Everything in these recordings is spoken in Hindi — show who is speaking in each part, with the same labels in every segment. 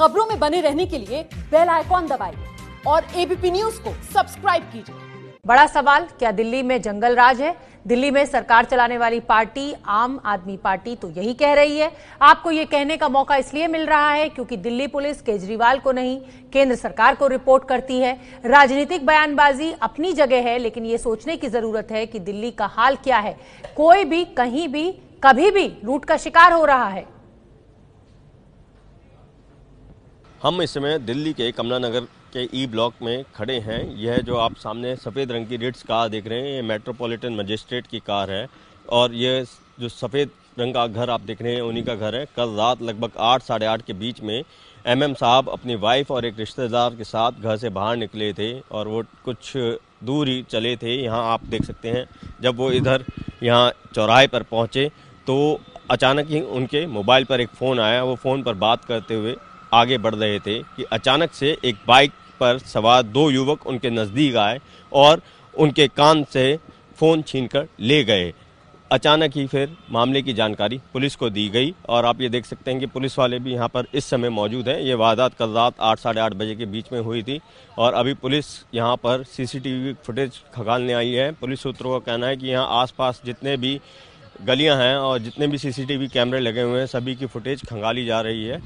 Speaker 1: खबरों में बने रहने के
Speaker 2: लिए बेल आइकॉन दबाइए और एबीपी न्यूज को सब्सक्राइब कीजिए बड़ा सवाल क्या दिल्ली में जंगल राज है दिल्ली में सरकार चलाने वाली पार्टी आम आदमी पार्टी तो यही कह रही है आपको ये कहने का मौका इसलिए मिल रहा है क्योंकि दिल्ली पुलिस केजरीवाल को नहीं केंद्र सरकार को रिपोर्ट करती है राजनीतिक बयानबाजी अपनी जगह है लेकिन ये सोचने की जरूरत है कि दिल्ली का हाल क्या है कोई भी कहीं भी कभी भी लूट का शिकार हो रहा है
Speaker 3: हम इस समय दिल्ली के कमला नगर के ई e ब्लॉक में खड़े हैं यह जो आप सामने सफ़ेद रंग की रिट्स कार देख रहे हैं ये मेट्रोपॉलिटन मजिस्ट्रेट की कार है और यह जो सफ़ेद रंग का घर आप देख रहे हैं उन्हीं का घर है कल रात लगभग आठ साढ़े आठ के बीच में एम एम साहब अपनी वाइफ और एक रिश्तेदार के साथ घर से बाहर निकले थे और वो कुछ दूर ही चले थे यहाँ आप देख सकते हैं जब वो इधर यहाँ चौराहे पर पहुँचे तो अचानक ही उनके मोबाइल पर एक फ़ोन आया वो फ़ोन पर बात करते हुए आगे बढ़ रहे थे कि अचानक से एक बाइक पर सवार दो युवक उनके नज़दीक आए और उनके कान से फ़ोन छीनकर ले गए अचानक ही फिर मामले की जानकारी पुलिस को दी गई और आप ये देख सकते हैं कि पुलिस वाले भी यहाँ पर इस समय मौजूद हैं ये वारदात कल रात आठ साढ़े आठ बजे के बीच में हुई थी और अभी पुलिस यहाँ पर सीसीटीवी फुटेज खंगालने आई है पुलिस सूत्रों का कहना है कि यहाँ आसपास जितने भी गलियां हैं और जितने भी सीसीटीवी कैमरे लगे हुए हैं सभी की फुटेज खंगाली जा रही है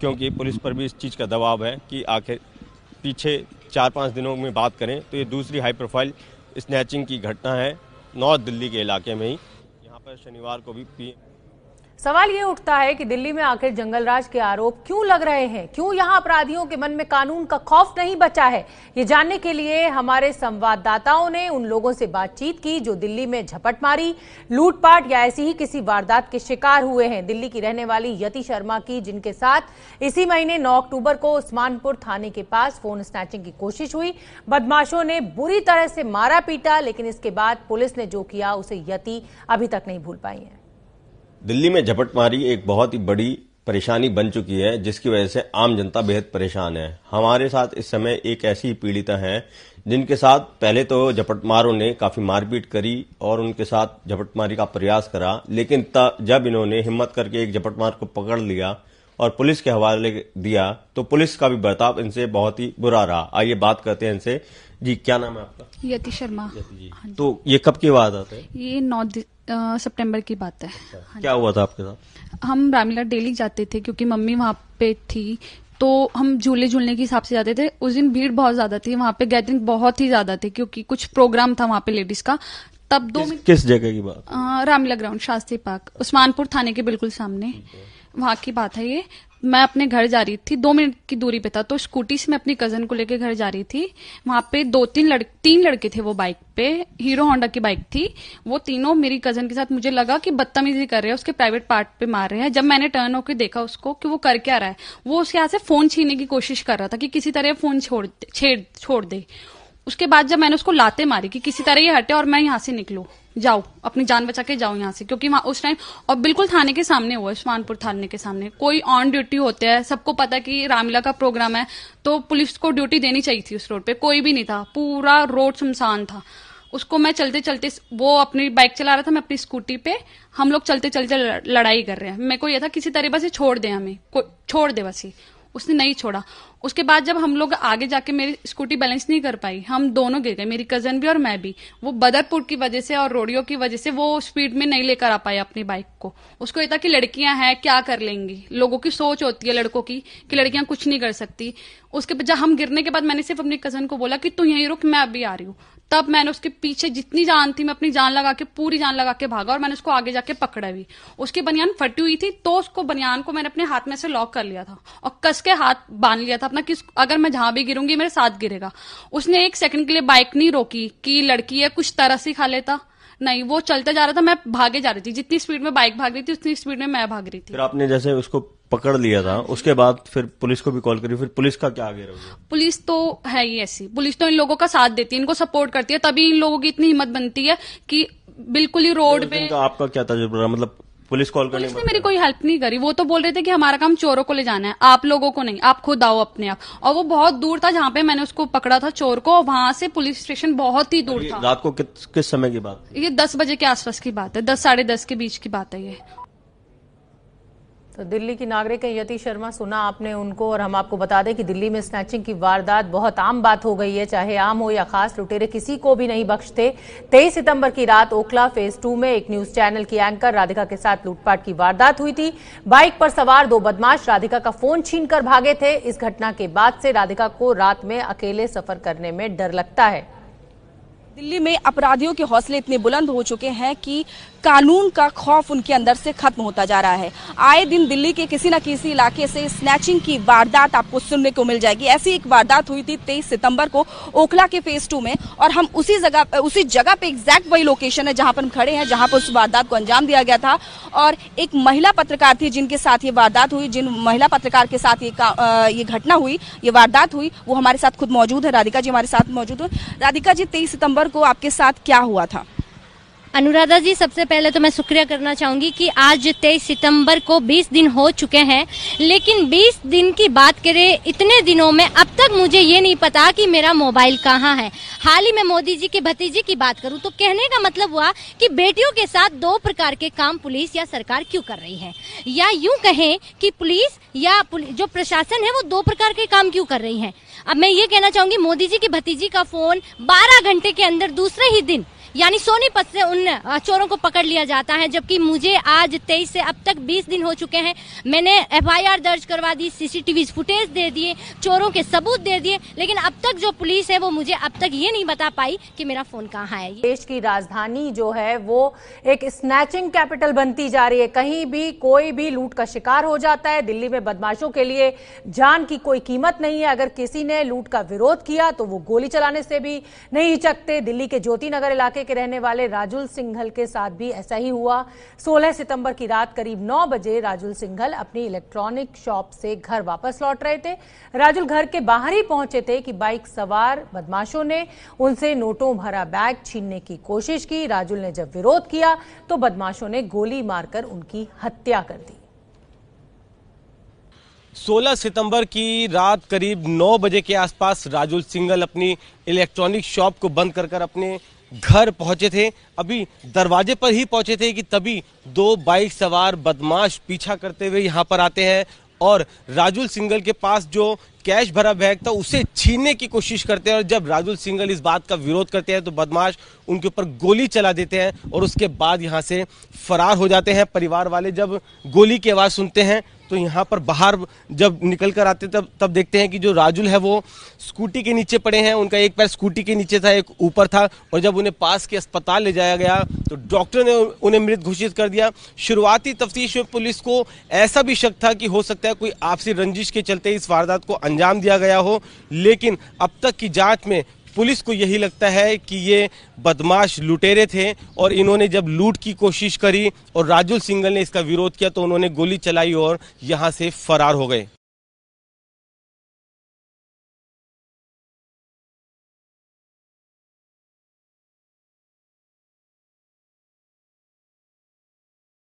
Speaker 3: क्योंकि पुलिस पर भी इस चीज़ का दबाव है कि आखिर पीछे चार पाँच दिनों में बात करें तो ये दूसरी हाई प्रोफाइल स्नैचिंग की घटना है नॉर्थ दिल्ली के इलाके में ही यहाँ पर शनिवार को भी पी
Speaker 2: सवाल ये उठता है कि दिल्ली में आखिर जंगलराज के आरोप क्यों लग रहे हैं क्यों यहां अपराधियों के मन में कानून का खौफ नहीं बचा है ये जानने के लिए हमारे संवाददाताओं ने उन लोगों से बातचीत की जो दिल्ली में झपट मारी लूटपाट या ऐसी ही किसी वारदात के शिकार हुए हैं दिल्ली की रहने वाली यति शर्मा की जिनके साथ इसी महीने नौ अक्टूबर को उस्मानपुर थाने के पास फोन स्नैचिंग की कोशिश हुई बदमाशों ने बुरी तरह से मारा पीटा लेकिन इसके बाद पुलिस ने जो किया उसे यति अभी तक नहीं भूल पाई है
Speaker 3: दिल्ली में झपटमारी एक बहुत ही बड़ी परेशानी बन चुकी है जिसकी वजह से आम जनता बेहद परेशान है हमारे साथ इस समय एक ऐसी पीड़िता है जिनके साथ पहले तो झपटमारों ने काफी मारपीट करी और उनके साथ झपटमारी का प्रयास करा लेकिन जब इन्होंने हिम्मत करके एक झपटमार को पकड़ लिया और पुलिस के हवाले दिया तो पुलिस का भी बर्ताव इनसे बहुत ही बुरा रहा आइए बात करते हैं इनसे जी क्या नाम है
Speaker 1: आपका यति शर्मा हाँ जी
Speaker 3: तो ये कब की बात है
Speaker 1: ये नौ सितंबर की बात है
Speaker 2: अच्छा,
Speaker 3: हाँ क्या हुआ था आपके साथ
Speaker 1: हम रामीला डेली जाते थे क्योंकि मम्मी वहाँ पे थी तो हम झूले झूलने के हिसाब से जाते थे उस दिन भीड़ बहुत ज्यादा थी वहाँ पे गैदरिंग बहुत ही ज्यादा थी क्योंकि कुछ प्रोग्राम था वहाँ पे लेडीज का तब दो किस, किस जगह की बात रामलीला ग्राउंड शास्त्री पार्क उस्मानपुर थाने के बिल्कुल सामने वहां की बात है ये मैं अपने घर जा रही थी दो मिनट की दूरी पे था तो स्कूटी से मैं अपनी कजन को लेकर घर जा रही थी वहां पे दो तीन लड़के तीन लड़के थे वो बाइक पे हीरो होंडा की बाइक थी वो तीनों मेरी कजन के साथ मुझे लगा कि बदतमीजी कर रहे हैं उसके प्राइवेट पार्ट पे मार रहे हैं जब मैंने टर्न होकर देखा उसको कि वो कर क्या रहा है वो उसके हाथ से फोन छीनने की कोशिश कर रहा था कि किसी तरह फोन छोड़ छेड़ छोड़ दे उसके बाद जब मैंने उसको लाते मारी कि किसी तरह ये हटे और मैं यहां से निकलू जाओ अपनी जान बचा के जाओ यहाँ से क्योंकि वहां उस टाइम और बिल्कुल थाने के सामने हुआ शमानपुर थाने के सामने कोई ऑन ड्यूटी होते हैं सबको पता कि रामलीला का प्रोग्राम है तो पुलिस को ड्यूटी देनी चाहिए थी उस रोड पे कोई भी नहीं था पूरा रोड सुनसान था उसको मैं चलते चलते वो अपनी बाइक चला रहा था मैं अपनी स्कूटी पे हम लोग चलते चलते लड़ाई कर रहे हैं मेरे को यह था किसी तरह बस छोड़ दे हमें छोड़ दे बस ही उसने नहीं छोड़ा उसके बाद जब हम लोग आगे जाके मेरी स्कूटी बैलेंस नहीं कर पाई हम दोनों गिर गए मेरी कजन भी और मैं भी वो बदरपुर की वजह से और रोडियो की वजह से वो स्पीड में नहीं लेकर आ पाए अपनी बाइक को उसको ये था कि लड़कियां हैं क्या कर लेंगी लोगों की सोच होती है लड़कों की कि लड़कियां कुछ नहीं कर सकती उसके बाद हम गिरने के बाद मैंने सिर्फ अपनी कजन को बोला कि तू यहीं रुक मैं अभी आ रही हूँ तब मैंने उसके पीछे जितनी जान थी मैं अपनी जान लगा के पूरी जान लगा के भागा और मैंने उसको आगे जाके पकड़ा भी उसकी बनियान फटी हुई थी तो उसको बनियान को मैंने अपने हाथ में से लॉक कर लिया था और कस के हाथ बांध लिया था साथ ना किस अगर मैं जहां भी गिरूंगी मेरे साथ गिरेगा उसने एक सेकंड के लिए बाइक नहीं रोकी कि लड़की है कुछ तरस ही खा लेता नहीं वो चलता जा रहा था मैं भागे जा रही थी जितनी स्पीड में बाइक भाग रही थी उतनी स्पीड में मैं भाग रही थी फिर
Speaker 3: आपने जैसे उसको पकड़ लिया था उसके बाद फिर पुलिस को भी कॉल करी फिर पुलिस का क्या आगे
Speaker 1: पुलिस तो है ही ऐसी पुलिस तो इन लोगों का साथ देती है इनको सपोर्ट करती है तभी इन लोगों की इतनी हिम्मत बनती है कि बिल्कुल ही रोड पे
Speaker 3: आपका क्या तजुर्बा मतलब पुलिस कॉल तो करने पुलिस ने
Speaker 1: मेरी कोई हेल्प नहीं करी वो तो बोल रहे थे कि हमारा काम चोरों को ले जाना है आप लोगों को नहीं आप खुद आओ अपने आप और वो बहुत दूर था जहाँ पे मैंने उसको पकड़ा था चोर को वहां से पुलिस स्टेशन बहुत ही दूर था
Speaker 3: रात को किस किस समय की बात
Speaker 1: ये दस बजे के आसपास की बात है दस साढ़े दस के बीच की बात है ये
Speaker 2: तो दिल्ली की नागरिक है यति शर्मा सुना आपने उनको और हम आपको बता दें कि दिल्ली में स्नैचिंग की वारदात बहुत आम बात हो गई है चाहे आम हो या खास लुटेरे किसी को भी नहीं बख्शते 23 सितंबर की रात ओखला फेज टू में एक न्यूज चैनल की एंकर राधिका के साथ लूटपाट की वारदात हुई थी बाइक पर सवार दो बदमाश राधिका का फोन छीन भागे थे इस घटना के बाद से राधिका को रात में अकेले सफर करने में डर लगता है
Speaker 1: दिल्ली में अपराधियों के हौसले इतने बुलंद हो चुके हैं कि कानून का खौफ उनके अंदर से खत्म होता जा रहा है आए दिन दिल्ली के किसी न किसी इलाके से स्नैचिंग की वारदात आपको सुनने को मिल जाएगी ऐसी एक वारदात हुई थी 23 सितंबर को ओखला के फेज टू में और हम उसी जगह उसी जगह पे एग्जैक्ट वही लोकेशन है जहां पर हम खड़े हैं जहां पर उस वारदात को अंजाम दिया गया था और एक महिला पत्रकार थी जिनके साथ ये वारदात हुई जिन महिला पत्रकार के साथ ये ये घटना हुई ये वारदात हुई वो हमारे साथ खुद मौजूद है राधिका जी हमारे साथ मौजूद है राधिका जी तेईस सितंबर दिसंबर को आपके साथ क्या हुआ था अनुराधा जी सबसे पहले तो मैं शुक्रिया करना चाहूंगी कि आज तेईस सितंबर को 20 दिन हो चुके हैं लेकिन 20 दिन की बात करें इतने दिनों में अब तक मुझे ये नहीं पता कि मेरा मोबाइल कहाँ है हाल ही में मोदी जी के भतीजे की बात करूं तो कहने का मतलब हुआ कि बेटियों के साथ दो प्रकार के काम पुलिस या सरकार क्यों कर रही है या यूं कहें कि पुलिस या पुलिस, जो प्रशासन है वो दो प्रकार के काम क्यों कर रही है अब मैं ये कहना चाहूंगी मोदी जी की भतीजी का फोन 12 घंटे के अंदर दूसरे ही दिन यानी सोनीपत से उन चोरों को पकड़ लिया जाता है जबकि मुझे आज 23 से अब तक 20 दिन हो चुके हैं मैंने एफआईआर दर्ज करवा दी सीसीटीवी
Speaker 2: फुटेज दे दिए चोरों के सबूत दे दिए लेकिन अब तक जो पुलिस है वो मुझे अब तक ये नहीं बता पाई कि मेरा फोन कहाँ है देश की राजधानी जो है वो एक स्नैचिंग कैपिटल बनती जा रही है कहीं भी कोई भी लूट का शिकार हो जाता है दिल्ली में बदमाशों के लिए जान की कोई कीमत नहीं है अगर किसी ने ने लूट का विरोध किया तो वो गोली चलाने से भी नहीं हिचकते दिल्ली के ज्योति नगर इलाके के रहने वाले राजुल सिंघल के साथ भी ऐसा ही हुआ 16 सितंबर की रात करीब 9 बजे राजुल सिंघल अपनी इलेक्ट्रॉनिक शॉप से घर वापस लौट रहे थे राजुल घर के बाहर ही पहुंचे थे कि बाइक सवार बदमाशों ने उनसे नोटों भरा बैग छीनने की कोशिश की राजुल ने जब विरोध किया तो बदमाशों ने गोली मारकर उनकी हत्या कर दी
Speaker 4: 16 सितंबर की रात करीब 9 बजे के आसपास राजुल सिंगल अपनी इलेक्ट्रॉनिक शॉप को बंद कर कर अपने घर पहुंचे थे अभी दरवाजे पर ही पहुंचे थे कि तभी दो बाइक सवार बदमाश पीछा करते हुए यहां पर आते हैं और राजुल सिंगल के पास जो कैश भरा बैग था उसे छीनने की कोशिश करते हैं और जब राजुल सिंगल इस बात का विरोध करते हैं तो बदमाश उनके ऊपर गोली चला देते हैं और उसके बाद यहाँ से फरार हो जाते हैं परिवार वाले जब गोली की आवाज़ सुनते हैं तो यहाँ पर बाहर जब निकल कर आते तब तब देखते हैं कि जो राजुल है वो स्कूटी के नीचे पड़े हैं उनका एक पैर स्कूटी के नीचे था एक ऊपर था और जब उन्हें पास के अस्पताल ले जाया गया तो डॉक्टर ने उन्हें मृत घोषित कर दिया शुरुआती तफ्तीश में पुलिस को ऐसा भी शक था कि हो सकता है कोई आपसी रंजिश के चलते इस वारदात को अंजाम दिया गया हो लेकिन अब तक की जाँच में पुलिस को यही लगता है कि ये बदमाश लुटेरे थे और इन्होंने जब लूट की कोशिश करी और राजुल
Speaker 2: सिंगल ने इसका विरोध किया तो उन्होंने गोली चलाई और यहाँ से फरार हो गए